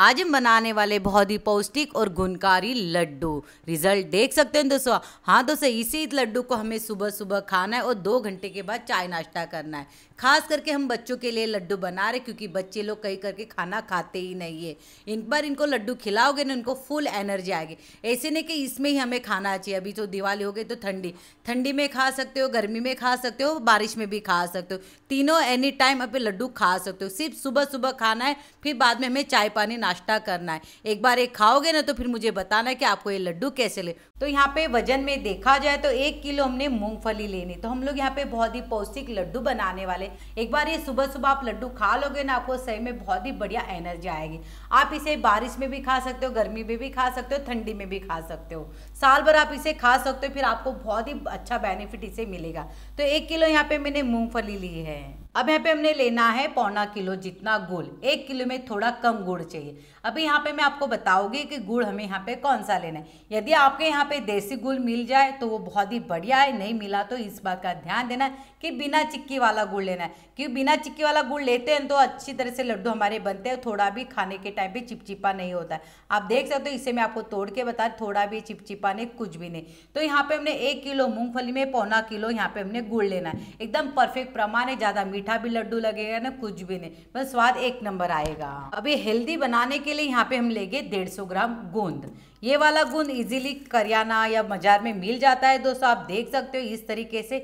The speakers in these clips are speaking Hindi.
आज हम बनाने वाले बहुत ही पौष्टिक और गुणकारी लड्डू रिजल्ट देख सकते हैं दोस्तों हाँ दोस्तों इसी लड्डू को हमें सुबह सुबह खाना है और दो घंटे के बाद चाय नाश्ता करना है खास करके हम बच्चों के लिए लड्डू बना रहे क्योंकि बच्चे लोग कहीं करके खाना खाते ही नहीं है इन बार इनको लड्डू खिलाओगे ना इनको फुल एनर्जी आएगी ऐसे नहीं कि इसमें ही हमें खाना चाहिए अभी तो दिवाली हो गई तो ठंडी ठंडी में खा सकते हो गर्मी में खा सकते हो बारिश में भी खा सकते हो तीनों एनी टाइम अपने लड्डू खा सकते हो सिर्फ सुबह सुबह खाना है फिर बाद में हमें चाय पानी नाश्ता करना है एक बार एक खाओगे ना तो फिर मुझे बताना कि आपको ये लड्डू कैसे ले तो यहाँ पे वजन में देखा जाए तो एक किलो हमने मूंगफली लेनी तो हम लोग यहाँ पे बहुत ही पौष्टिक लड्डू बनाने वाले एक बार ये सुबह सुबह आप लड्डू खा लोगे ना आपको सही में बहुत ही बढ़िया एनर्जी आएगी आप इसे बारिश में भी खा सकते हो गर्मी में भी खा सकते हो ठंडी में भी खा सकते हो साल भर आप इसे खा सकते हो फिर आपको बहुत ही अच्छा बेनिफिट इसे मिलेगा तो एक किलो यहाँ पे मैंने मूंगफली ली है अब यहाँ पे हमने लेना है पौना किलो जितना गुड़ एक किलो में थोड़ा कम गुड़ चाहिए अभी यहाँ पे मैं आपको बताऊंगी कि गुड़ हमें यहाँ पे कौन सा लेना है यदि आपके यहाँ पे देसी गुड़ मिल जाए तो वो बहुत ही बढ़िया है नहीं मिला तो इस बात का ध्यान देना है कि बिना चिक्की वाला गुड़ लेना है क्योंकि बिना चिक्की वाला गुड़ लेते हैं तो अच्छी तरह से लड्डू हमारे बनते हैं थोड़ा भी खाने के टाइम पर चिपचिपा नहीं होता है आप देख सकते हो इसे मैं आपको तोड़ के बता थोड़ा भी चिपचिपा नहीं कुछ भी नहीं तो यहाँ पर हमने एक किलो मूँगफली में पौना किलो यहाँ पर हमने गुड़ लेना है एकदम परफेक्ट प्रमाण है ज़्यादा मीठा भी लड्डू लगेगा ना कुछ भी नहीं बस स्वाद एक नंबर आएगा अभी हेल्दी बनाने के लिए यहाँ पे हम लेंगे डेढ़ सौ ग्राम गोंद ये वाला गोंद इजीली करियाना या बाजार में मिल जाता है दोस्तों आप देख सकते हो इस तरीके से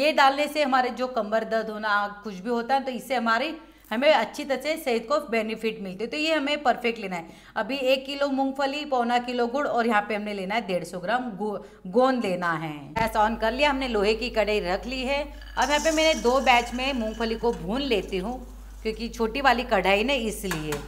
ये डालने से हमारे जो कमर दर्द होना कुछ भी होता है तो इससे हमारी हमें अच्छी तरह से सेहत को बेनिफिट मिलती है तो ये हमें परफेक्ट लेना है अभी एक किलो मूंगफली पौना किलो गुड़ और यहाँ पे हमने लेना है डेढ़ सौ ग्राम गोंद लेना है गैस ऑन कर लिया हमने लोहे की कढ़ाई रख ली है अब यहाँ पे मैंने दो बैच में मूँगफली को भून लेती हूँ क्योंकि छोटी वाली कढ़ाई ना इसलिए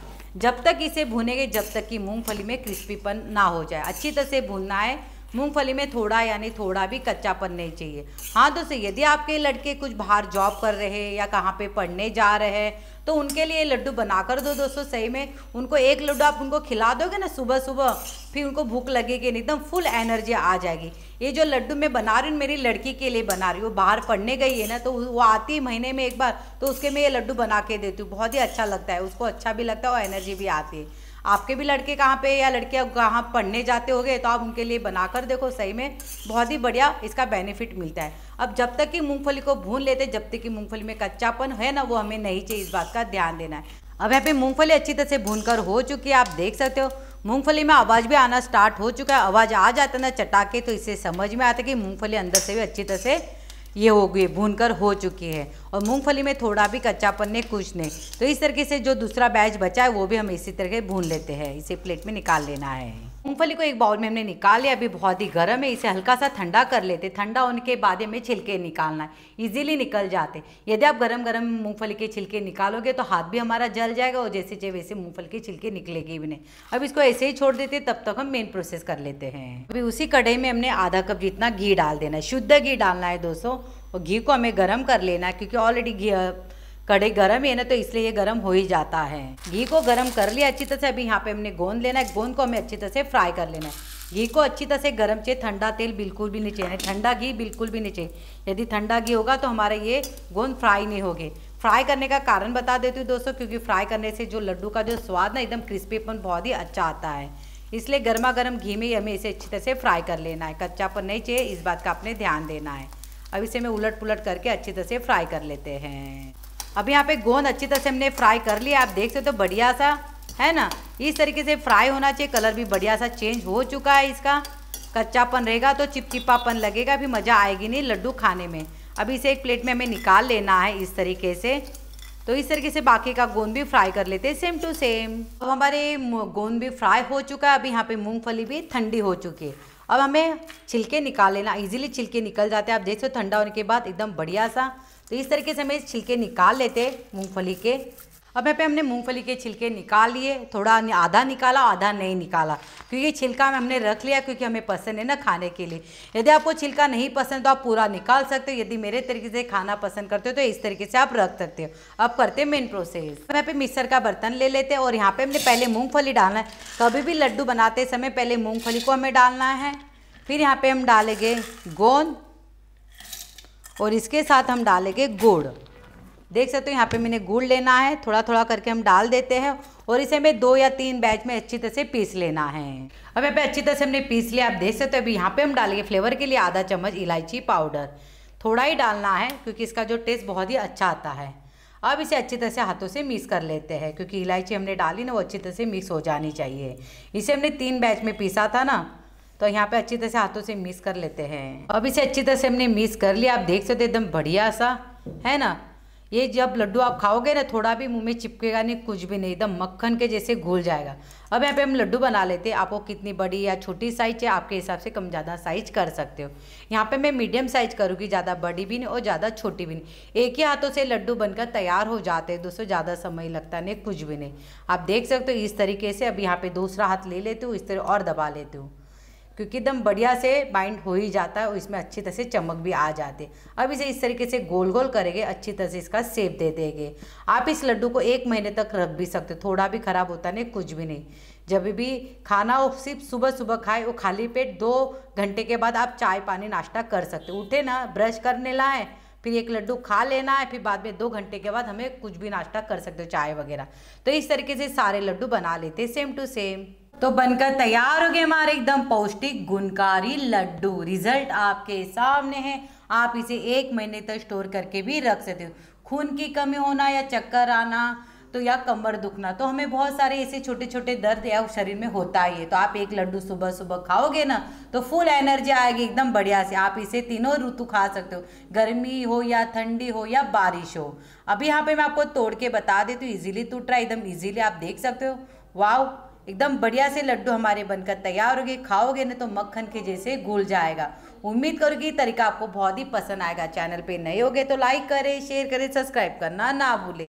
जब तक इसे भुनेंगे जब तक कि मूँगफली में क्रिस्पीपन ना हो जाए अच्छी तरह से भूनना है मूंगफली में थोड़ा यानी थोड़ा भी कच्चापन नहीं चाहिए हाँ दोस्तों यदि आपके लड़के कुछ बाहर जॉब कर रहे हैं या कहाँ पे पढ़ने जा रहे हैं तो उनके लिए लड्डू बना कर दो दोस्तों सही में उनको एक लड्डू आप उनको खिला दोगे ना सुबह सुबह फिर उनको भूख लगेगी नहीं एकदम फुल एनर्जी आ जाएगी ये जो लड्डू मैं बना रही हूँ मेरी लड़की के लिए बना रही हूँ बाहर पढ़ने गई है ना तो वो आती है महीने में एक बार तो उसके मैं ये लड्डू बना के देती हूँ बहुत ही अच्छा लगता है उसको अच्छा भी लगता है और एनर्जी भी आती है आपके भी लड़के कहाँ पे या लड़कियाँ कहाँ पढ़ने जाते होगे तो आप उनके लिए बनाकर देखो सही में बहुत ही बढ़िया इसका बेनिफिट मिलता है अब जब तक कि मूंगफली को भून लेते जब तक कि मूंगफली में कच्चापन है ना वो हमें नहीं चाहिए इस बात का ध्यान देना है अब यहाँ पे मूँगफली अच्छी तरह से कर हो चुकी है आप देख सकते हो मूंगफली में आवाज़ भी आना स्टार्ट हो चुका है आवाज़ आ जाता है ना चटाके तो इसे समझ में आता है कि मूंगफली अंदर से भी अच्छी तरह से ये हो गई भूनकर हो चुकी है और मूंगफली में थोड़ा भी कच्चापन नहीं कुछ नहीं तो इस तरीके से जो दूसरा बैच बचा है वो भी हम इसी तरह भून लेते हैं इसे प्लेट में निकाल लेना है मूंगफली को एक बाउल में हमने निकाल लिया अभी बहुत ही गर्म है इसे हल्का सा ठंडा कर लेते ठंडा होने के बाद हमें छिलके निकालना है ईजिली निकल जाते यदि आप गर्म गर्म मूंगफली के छिलके निकालोगे तो हाथ भी हमारा जल जाएगा और जैसे जैसे वैसे मूंगफली के छिलके निकलेगी भी नहीं अब इसको ऐसे ही छोड़ देते तब तक हम मेन प्रोसेस कर लेते हैं अभी उसी कढ़ाई में हमने आधा कप जितना घी डाल देना है शुद्ध घी डालना है दोस्तों और घी को हमें गर्म कर लेना है क्योंकि ऑलरेडी घी कड़े गर्म है ना तो इसलिए ये गर्म हो ही जाता है घी को गर्म कर लिया अच्छी तरह से अभी यहाँ पे हमने गोंद लेना है गोंद को हमें अच्छी तरह से फ्राई कर लेना है घी को अच्छी तरह से गर्म चाहिए ठंडा तेल बिल्कुल भी नहीं चाहिए ठंडा घी बिल्कुल भी नहीं चाहिए यदि ठंडा घी होगा तो हमारे ये गोंद फ्राई नहीं होगी फ्राई करने का कारण बता देती हूँ दोस्तों क्योंकि फ्राई करने से जो लड्डू का जो स्वाद ना एकदम क्रिस्पीपन बहुत ही अच्छा आता है इसलिए गर्मा गर्म घी में हमें इसे अच्छी तरह से फ्राई कर लेना है कच्चा पर नहीं चाहिए इस बात का आपने ध्यान देना है अब इसे मैं उलट पुलट करके अच्छी तरह से फ्राई कर लेते हैं अब यहाँ पे गोंद अच्छी तरह से हमने फ्राई कर लिया आप देख सकते हो तो बढ़िया सा है ना इस तरीके से फ्राई होना चाहिए कलर भी बढ़िया सा चेंज हो चुका है इसका कच्चापन रहेगा तो चिपचिपापन लगेगा भी मज़ा आएगी नहीं लड्डू खाने में अभी इसे एक प्लेट में हमें निकाल लेना है इस तरीके से तो इस तरीके से बाकी का गोंद भी फ्राई कर लेते हैं सेम टू सेम अब हमारे गोंद भी फ्राई हो चुका है अभी यहाँ पे मूंगफली भी ठंडी हो चुकी है अब हमें छिलके निकाल लेना इजीली छिलके निकल जाते हैं आप देख सकते हो ठंडा होने के बाद एकदम बढ़िया सा तो इस तरीके से हमें छिलके निकाल लेते मूँगफली के अब यहाँ पे हमने मूंगफली के छिलके निकाल लिए थोड़ा आधा निकाला आधा नहीं निकाला क्योंकि ये छिलका में हमने रख लिया क्योंकि हमें पसंद है ना खाने के लिए यदि आपको छिलका नहीं पसंद तो आप पूरा निकाल सकते हो यदि मेरे तरीके से खाना पसंद करते हो तो इस तरीके से आप रख सकते हो अब करते हैं मेन प्रोसेस यहाँ पे मिक्सर का बर्तन ले लेते हैं और यहाँ पे हमने पहले मूँगफली डालना है कभी तो भी लड्डू बनाते समय पहले मूँगफली को हमें डालना है फिर यहाँ पे हम डालेंगे गोंद और इसके साथ हम डालेंगे गुड़ देख सकते हो यहाँ पे मैंने गुड़ लेना है थोड़ा थोड़ा करके हम डाल देते हैं और इसे हमें दो या तीन बैच में अच्छी तरह से पीस लेना है अब यहाँ पे अच्छी तरह से हमने पीस लिया आप देख सकते हो अभी यहाँ पे हम डालेंगे फ्लेवर के लिए आधा चम्मच इलायची पाउडर थोड़ा ही डालना है क्योंकि इसका जो टेस्ट बहुत ही अच्छा आता है अब इसे अच्छी तरह से हाथों से मिक्स कर लेते हैं क्योंकि इलायची हमने डाली ना वो अच्छी तरह से मिक्स हो जानी चाहिए इसे हमने तीन बैच में पीसा था ना तो यहाँ पे अच्छी तरह से हाथों से मिक्स कर लेते हैं अब इसे अच्छी तरह से हमने मिक्स कर लिया आप देख सकते एकदम बढ़िया सा है ना ये जब लड्डू आप खाओगे ना थोड़ा भी मुंह में चिपकेगा नहीं कुछ भी नहीं एकदम मक्खन के जैसे घुल जाएगा अब यहाँ पे हम लड्डू बना लेते हैं आपको कितनी बड़ी या छोटी साइज है आपके हिसाब से कम ज़्यादा साइज कर सकते हो यहाँ पे मैं मीडियम साइज करूँगी ज़्यादा बड़ी भी नहीं और ज़्यादा छोटी भी नहीं एक ही हाथों से लड्डू बनकर तैयार हो जाते हैं दोस्तों ज़्यादा समय लगता नहीं कुछ भी नहीं आप देख सकते हो इस तरीके से अब यहाँ पर दूसरा हाथ ले लेती हूँ इस तरह और दबा लेती हूँ क्योंकि एकदम बढ़िया से बाइंड हो ही जाता है और इसमें अच्छी तरह से चमक भी आ जाते अब इसे इस तरीके से गोल गोल करेंगे अच्छी तरह से इसका सेप दे देंगे आप इस लड्डू को एक महीने तक रख भी सकते हो थोड़ा भी ख़राब होता नहीं कुछ भी नहीं जब भी खाना हो सिर्फ सुबह सुबह खाए वो खाली पेट दो घंटे के बाद आप चाय पानी नाश्ता कर सकते उठे ना ब्रश करने लाएँ फिर एक लड्डू खा लेना है फिर बाद में दो घंटे के बाद हमें कुछ भी नाश्ता कर सकते हो चाय वगैरह तो इस तरीके से सारे लड्डू बना लेते सेम टू सेम तो बनकर तैयार हो गए हमारे एकदम पौष्टिक गुणकारी लड्डू रिजल्ट आपके सामने है आप इसे एक महीने तक स्टोर करके भी रख सकते हो खून की कमी होना या चक्कर आना तो या कमर दुखना तो हमें बहुत सारे ऐसे छोटे छोटे दर्द या शरीर में होता ही है तो आप एक लड्डू सुबह सुबह खाओगे ना तो फुल एनर्जी आएगी एकदम बढ़िया से आप इसे तीनों ऋतु खा सकते हो गर्मी हो या ठंडी हो या बारिश हो अभी यहाँ पे मैं आपको तोड़ के बता देती हूँ इजीली टूट रहा है एकदम इजीली आप देख सकते हो वाह एकदम बढ़िया से लड्डू हमारे बनकर तैयार हो गए खाओगे ना तो मक्खन के जैसे घुल जाएगा उम्मीद करोगी तरीका आपको बहुत ही पसंद आएगा चैनल पे नए हो गए तो लाइक करें शेयर करें सब्सक्राइब करना ना भूलें